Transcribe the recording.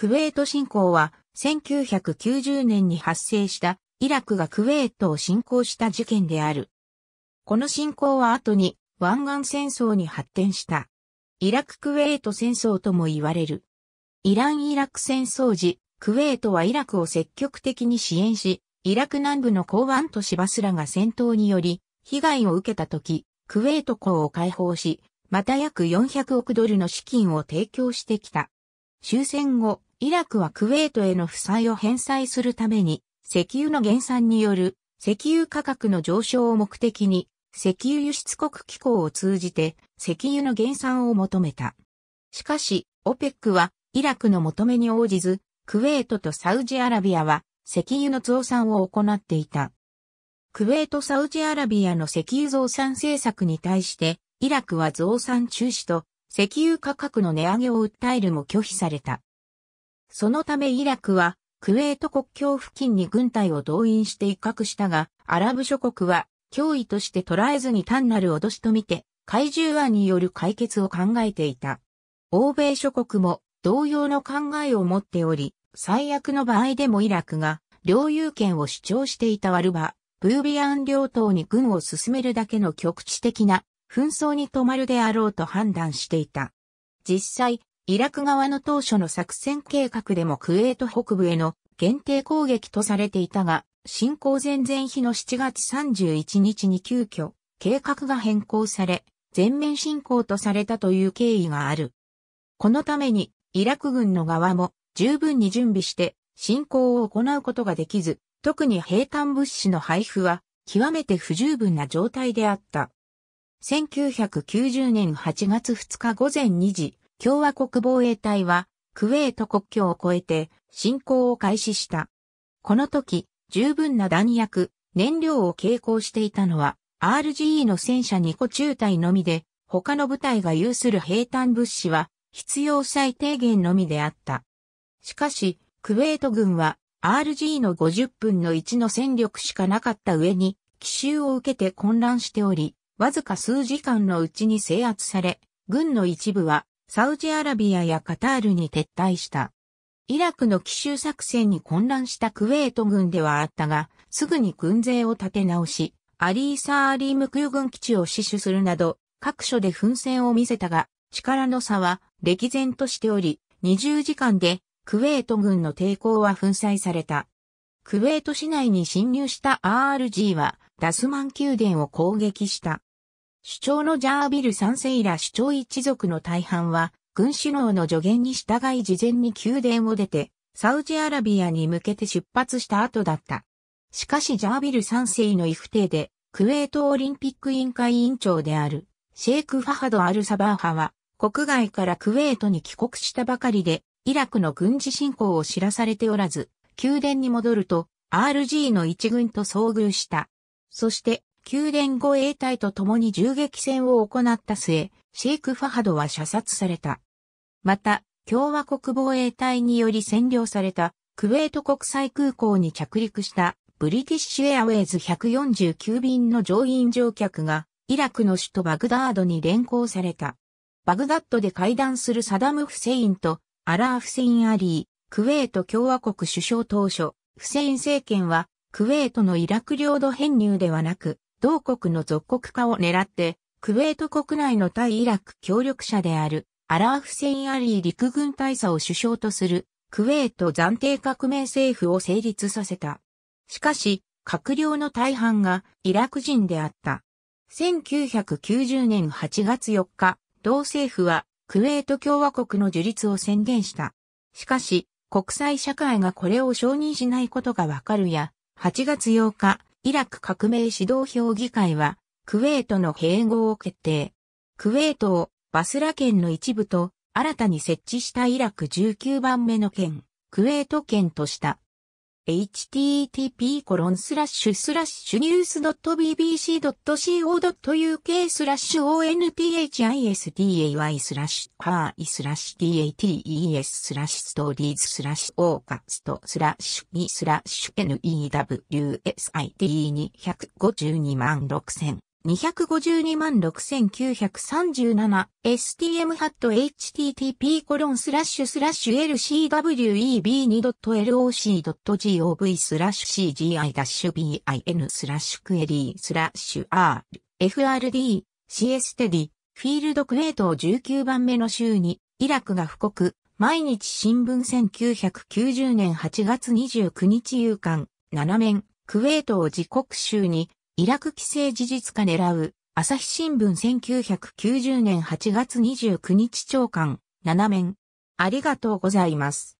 クウェート侵攻は1990年に発生したイラクがクウェートを侵攻した事件である。この侵攻は後に湾岸戦争に発展した。イラク・クウェート戦争とも言われる。イラン・イラク戦争時、クウェートはイラクを積極的に支援し、イラク南部の港湾都市バスラが戦闘により、被害を受けた時、クウェート港を解放し、また約400億ドルの資金を提供してきた。終戦後、イラクはクウェートへの負債を返済するために、石油の減産による石油価格の上昇を目的に、石油輸出国機構を通じて石油の減産を求めた。しかし、オペックはイラクの求めに応じず、クウェートとサウジアラビアは石油の増産を行っていた。クウェート・サウジアラビアの石油増産政策に対して、イラクは増産中止と石油価格の値上げを訴えるも拒否された。そのためイラクは、クウェート国境付近に軍隊を動員して威嚇したが、アラブ諸国は、脅威として捉えずに単なる脅しとみて、怪獣案による解決を考えていた。欧米諸国も同様の考えを持っており、最悪の場合でもイラクが領有権を主張していたワルバ、ブービアン領島に軍を進めるだけの局地的な紛争に止まるであろうと判断していた。実際、イラク側の当初の作戦計画でもクウェート北部への限定攻撃とされていたが、侵攻前々日の7月31日に急遽、計画が変更され、全面侵攻とされたという経緯がある。このために、イラク軍の側も十分に準備して侵攻を行うことができず、特に兵端物資の配布は極めて不十分な状態であった。1990年8月2日午前2時、共和国防衛隊は、クウェート国境を越えて侵攻を開始した。この時、十分な弾薬、燃料を携行していたのは、RGE の戦車2個中隊のみで、他の部隊が有する兵坦物資は、必要最低限のみであった。しかし、クウェート軍は、RGE の50分の1の戦力しかなかった上に、奇襲を受けて混乱しており、わずか数時間のうちに制圧され、軍の一部はサウジアラビアやカタールに撤退した。イラクの奇襲作戦に混乱したクウェート軍ではあったが、すぐに軍勢を立て直し、アリーサー・アリーム空軍基地を死守するなど、各所で奮戦を見せたが、力の差は歴然としており、20時間でクウェート軍の抵抗は粉砕された。クウェート市内に侵入した RG はダスマン宮殿を攻撃した。主張のジャービル三世ら主張一族の大半は、軍首脳の助言に従い事前に宮殿を出て、サウジアラビアに向けて出発した後だった。しかしジャービル三世の異不定で、クウェートオリンピック委員会委員長である、シェイク・ファハド・アル・サバーハは、国外からクウェートに帰国したばかりで、イラクの軍事侵攻を知らされておらず、宮殿に戻ると、RG の一軍と遭遇した。そして、宮殿護衛隊と共に銃撃戦を行った末、シェイク・ファハドは射殺された。また、共和国防衛隊により占領されたクウェート国際空港に着陸したブリティッシュエアウェイズ149便の乗員乗客がイラクの首都バグダードに連行された。バグダッドで会談するサダム・フセインとアラー・フセイン・アリー、クウェート共和国首相当初、フセイン政権はクウェートのイラク領土編入ではなく同国の属国化を狙って、クウェート国内の対イラク協力者である、アラーフセイン・アリー陸軍大佐を首相とする、クウェート暫定革命政府を成立させた。しかし、閣僚の大半がイラク人であった。1990年8月4日、同政府はクウェート共和国の樹立を宣言した。しかし、国際社会がこれを承認しないことがわかるや、8月8日、イラク革命指導評議会は、クウェートの併合を決定。クウェートをバスラ県の一部と新たに設置したイラク19番目の県、クウェート県とした。http コロンスラッシュスラッシュニュース .bbc.co.uk スラッシュ o n t h i s d a y スラッシュハーイスラッシュ dates スラッシュストーリーズスラッシュオーカストスラッシュ2スラッシュ newside252 万6000 252万 6937stm ハット http コロンスラッシュスラッシュ lcweb2.loc.gov スラッシュ cgi-bin スラッシュクエリースラッシュ r frd cs テディフィールドクエート19番目の週にイラクが布告毎日新聞1990年8月29日夕刊7面クウェートを自国州にイラク規制事実化狙う、朝日新聞1990年8月29日長官、7面。ありがとうございます。